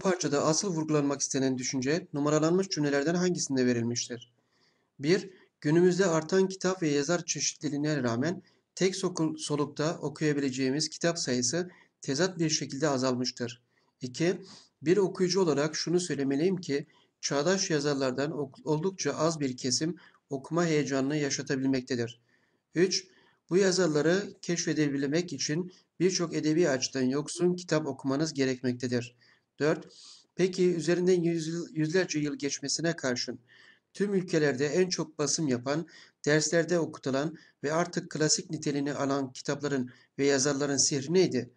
parçada asıl vurgulanmak istenen düşünce numaralanmış cümlelerden hangisinde verilmiştir? 1. Günümüzde artan kitap ve yazar çeşitliliğine rağmen tek sokul solukta okuyabileceğimiz kitap sayısı tezat bir şekilde azalmıştır. 2. Bir okuyucu olarak şunu söylemeliyim ki çağdaş yazarlardan oldukça az bir kesim okuma heyecanını yaşatabilmektedir. 3. Bu yazarları keşfedebilmek için birçok edebi açıdan yoksun kitap okumanız gerekmektedir. 4. Peki üzerinden yüzlerce yıl geçmesine karşın tüm ülkelerde en çok basım yapan, derslerde okutulan ve artık klasik niteliğini alan kitapların ve yazarların sihri neydi?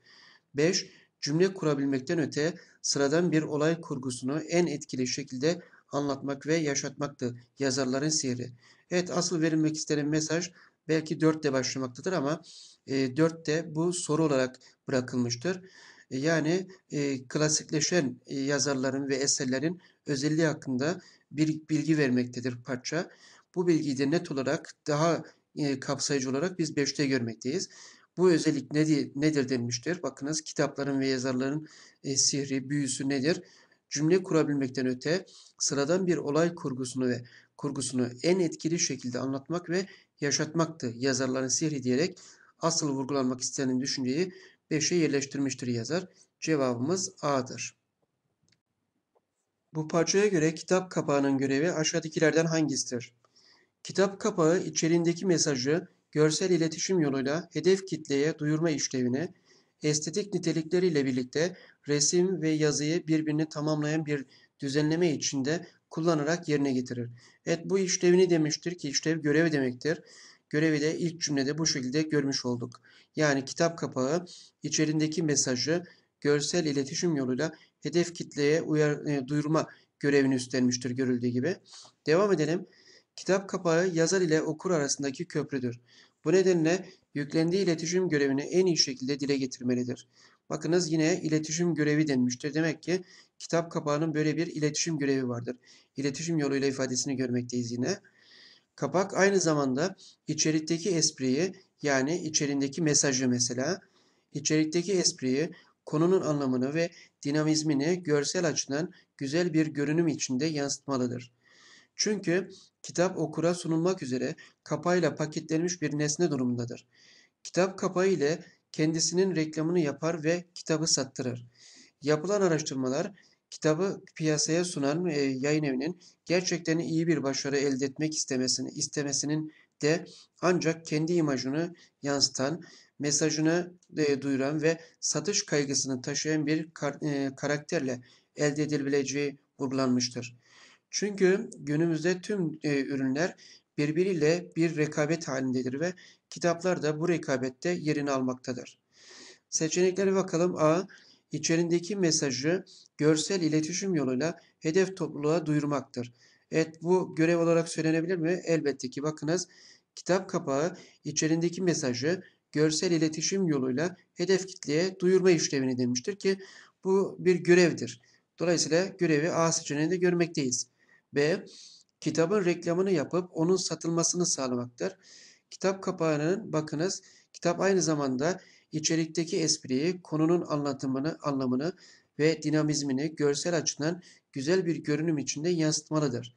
5. Cümle kurabilmekten öte sıradan bir olay kurgusunu en etkili şekilde anlatmak ve yaşatmaktı yazarların sihri. Evet asıl verilmek istenen mesaj belki 4 başlamaktadır ama 4 e, bu soru olarak bırakılmıştır. E, yani e, klasikleşen e, yazarların ve eserlerin özelliği hakkında bir bilgi vermektedir parça. Bu bilgiyi de net olarak daha e, kapsayıcı olarak biz 5'te görmekteyiz. Bu özellik nedir, nedir denmiştir? Bakınız kitapların ve yazarların e, sihri, büyüsü nedir? Cümle kurabilmekten öte sıradan bir olay kurgusunu ve kurgusunu en etkili şekilde anlatmak ve yaşatmaktı yazarların sihri diyerek asıl vurgulanmak istenen düşünceyi 5'e yerleştirmiştir yazar. Cevabımız A'dır. Bu parçaya göre kitap kapağının görevi aşağıdakilerden hangisidir? Kitap kapağı içerindeki mesajı görsel iletişim yoluyla hedef kitleye duyurma işlevine, estetik nitelikleriyle birlikte resim ve yazıyı birbirini tamamlayan bir düzenleme içinde kullanarak yerine getirir. Evet bu işlevini demiştir ki işlev görev demektir. Görevi de ilk cümlede bu şekilde görmüş olduk. Yani kitap kapağı içerindeki mesajı görsel iletişim yoluyla hedef kitleye uyar, e, duyurma görevini üstlenmiştir görüldüğü gibi. Devam edelim. Kitap kapağı yazar ile okur arasındaki köprüdür. Bu nedenle yüklendiği iletişim görevini en iyi şekilde dile getirmelidir. Bakınız yine iletişim görevi denmiştir. Demek ki kitap kapağının böyle bir iletişim görevi vardır. İletişim yoluyla ifadesini görmekteyiz yine. Kapak aynı zamanda içerikteki espriyi yani içerindeki mesajı mesela içerikteki espriyi, konunun anlamını ve dinamizmini görsel açıdan güzel bir görünüm içinde yansıtmalıdır. Çünkü kitap okura sunulmak üzere kapağıyla paketlenmiş bir nesne durumundadır. Kitap kapağı ile kendisinin reklamını yapar ve kitabı sattırır. Yapılan araştırmalar kitabı piyasaya sunan e, yayın evinin gerçekten iyi bir başarı elde etmek istemesini istemesinin de ancak kendi imajını yansıtan, mesajını e, duyuran ve satış kaygısını taşıyan bir kar, e, karakterle elde edilebileceği vurgulanmıştır. Çünkü günümüzde tüm e, ürünler birbiriyle bir rekabet halindedir ve kitaplar da bu rekabette yerini almaktadır. Seçeneklere bakalım. A içerindeki mesajı görsel iletişim yoluyla hedef topluluğa duyurmaktır. Evet bu görev olarak söylenebilir mi? Elbette ki bakınız kitap kapağı içerindeki mesajı görsel iletişim yoluyla hedef kitleye duyurma işlevini demiştir ki bu bir görevdir. Dolayısıyla görevi A seçeneğinde görmekteyiz. B. Kitabın reklamını yapıp onun satılmasını sağlamaktır. Kitap kapağının bakınız kitap aynı zamanda İçerikteki espriyi, konunun anlatımını, anlamını ve dinamizmini görsel açıdan güzel bir görünüm içinde yansıtmalıdır.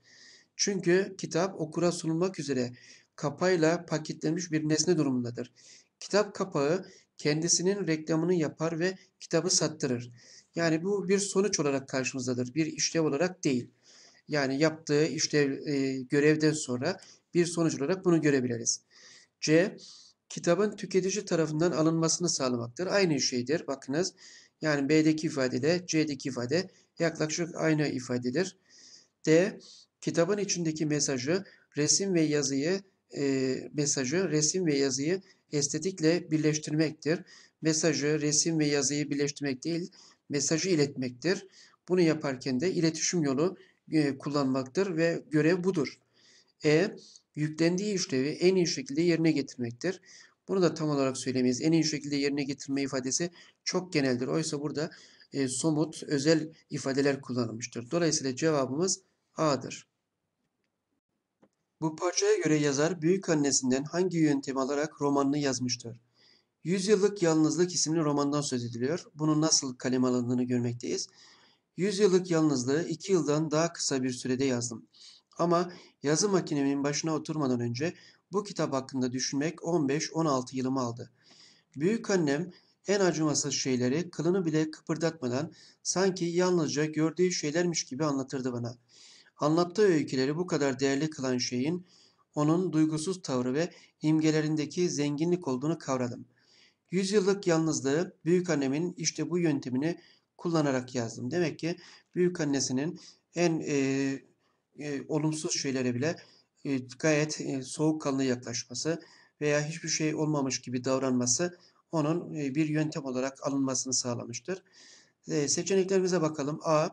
Çünkü kitap okura sunulmak üzere kapağıyla paketlenmiş bir nesne durumundadır. Kitap kapağı kendisinin reklamını yapar ve kitabı sattırır. Yani bu bir sonuç olarak karşımızdadır. Bir işlev olarak değil. Yani yaptığı işlev e, görevden sonra bir sonuç olarak bunu görebiliriz. C kitabın tüketici tarafından alınmasını sağlamaktır. Aynı şeydir. Bakınız yani B'deki ifade ile C'deki ifade yaklaşık aynı ifadedir. D. Kitabın içindeki mesajı, resim ve yazıyı e, mesajı, resim ve yazıyı estetikle birleştirmektir. Mesajı, resim ve yazıyı birleştirmek değil, mesajı iletmektir. Bunu yaparken de iletişim yolu e, kullanmaktır ve görev budur. E yüklendiği işlevi en iyi şekilde yerine getirmektir. Bunu da tam olarak söylemeyiz. En iyi şekilde yerine getirme ifadesi çok geneldir. Oysa burada e, somut, özel ifadeler kullanılmıştır. Dolayısıyla cevabımız A'dır. Bu parçaya göre yazar büyük annesinden hangi yöntem alarak romanını yazmıştır? Yüzyıllık Yalnızlık isimli romandan söz ediliyor. Bunu nasıl kalem alındığını görmekteyiz. Yüzyıllık yalnızlığı iki yıldan daha kısa bir sürede yazdım. Ama yazı makinemin başına oturmadan önce bu kitap hakkında düşünmek 15-16 yılımı aldı. Büyük annem en acımasız şeyleri kılını bile kıpırdatmadan sanki yalnızca gördüğü şeylermiş gibi anlatırdı bana. Anlattığı öyküleri bu kadar değerli kılan şeyin onun duygusuz tavrı ve imgelerindeki zenginlik olduğunu kavradım. Yüzyıllık yalnızlığı büyük annemin işte bu yöntemini kullanarak yazdım. Demek ki büyük annesinin en e, e, olumsuz şeylere bile e, gayet e, soğukkanlı yaklaşması veya hiçbir şey olmamış gibi davranması onun e, bir yöntem olarak alınmasını sağlamıştır. E, seçeneklerimize bakalım. A.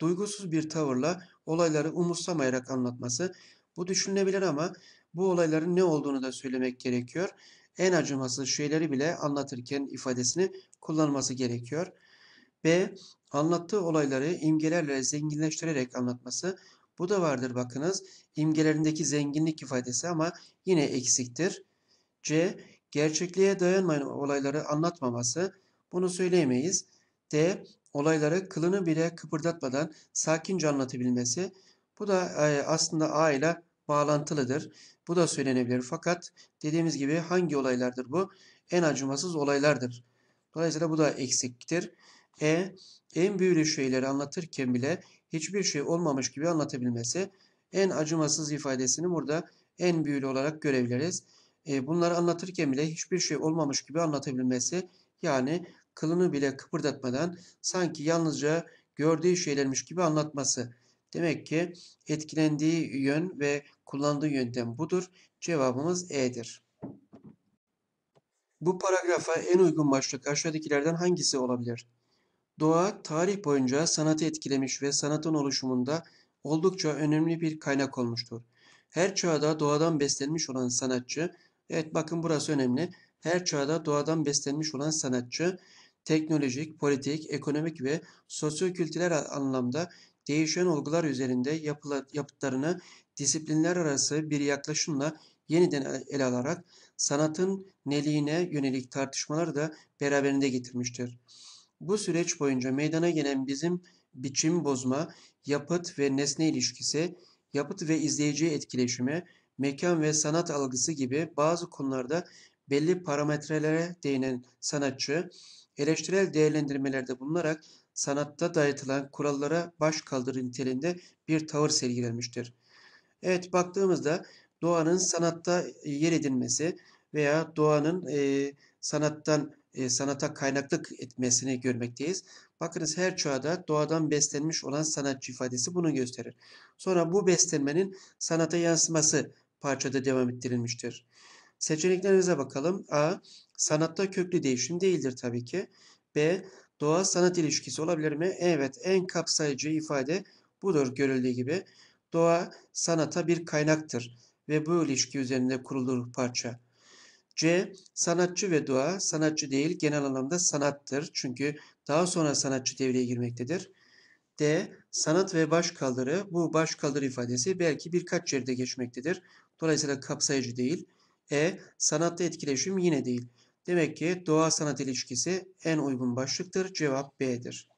Duygusuz bir tavırla olayları umursamayarak anlatması. Bu düşünülebilir ama bu olayların ne olduğunu da söylemek gerekiyor. En acımasız şeyleri bile anlatırken ifadesini kullanması gerekiyor. B. Anlattığı olayları imgelerle zenginleştirerek anlatması. Bu da vardır bakınız. İmgelerindeki zenginlik ifadesi ama yine eksiktir. C. Gerçekliğe dayanmayan olayları anlatmaması. Bunu söyleyemeyiz. D. Olayları kılını bile kıpırdatmadan sakince anlatabilmesi. Bu da e, aslında A ile bağlantılıdır. Bu da söylenebilir fakat dediğimiz gibi hangi olaylardır bu? En acımasız olaylardır. Dolayısıyla bu da eksiktir. E, en büyülü şeyleri anlatırken bile hiçbir şey olmamış gibi anlatabilmesi en acımasız ifadesini burada en büyülü olarak görebiliriz. E, bunları anlatırken bile hiçbir şey olmamış gibi anlatabilmesi yani kılını bile kıpırdatmadan sanki yalnızca gördüğü şeylermiş gibi anlatması. Demek ki etkilendiği yön ve kullandığı yöntem budur. Cevabımız E'dir. Bu paragrafa en uygun başlık aşağıdakilerden hangisi olabilir? Doğa tarih boyunca sanatı etkilemiş ve sanatın oluşumunda oldukça önemli bir kaynak olmuştur. Her çağda doğadan beslenmiş olan sanatçı, evet bakın burası önemli. Her çağda doğadan beslenmiş olan sanatçı, teknolojik, politik, ekonomik ve sosyokültürel anlamda değişen olgular üzerinde yapıla, yapıtlarını disiplinler arası bir yaklaşımla yeniden e- ele alarak sanatın neliğine yönelik tartışmaları da beraberinde getirmiştir. Bu süreç boyunca meydana gelen bizim biçim bozma, yapıt ve nesne ilişkisi, yapıt ve izleyici etkileşimi, mekan ve sanat algısı gibi bazı konularda belli parametrelere değinen sanatçı, eleştirel değerlendirmelerde bulunarak sanatta dayatılan kurallara baş kaldırı niteliğinde bir tavır sergilenmiştir. Evet baktığımızda doğanın sanatta e, yer edinmesi veya doğanın e, sanattan e, sanata kaynaklık etmesini görmekteyiz. Bakınız her çağda doğadan beslenmiş olan sanatçı ifadesi bunu gösterir. Sonra bu beslenmenin sanata yansıması parçada devam ettirilmiştir. Seçeneklerimize bakalım. A. Sanatta köklü değişim değildir tabii ki. B. Doğa sanat ilişkisi olabilir mi? Evet en kapsayıcı ifade budur görüldüğü gibi. Doğa sanata bir kaynaktır ve bu ilişki üzerinde kurulur parça. C. Sanatçı ve dua sanatçı değil genel anlamda sanattır. Çünkü daha sonra sanatçı devreye girmektedir. D. Sanat ve başkaldırı. Bu başkaldırı ifadesi belki birkaç yerde geçmektedir. Dolayısıyla kapsayıcı değil. E. Sanatta etkileşim yine değil. Demek ki doğa sanat ilişkisi en uygun başlıktır. Cevap B'dir.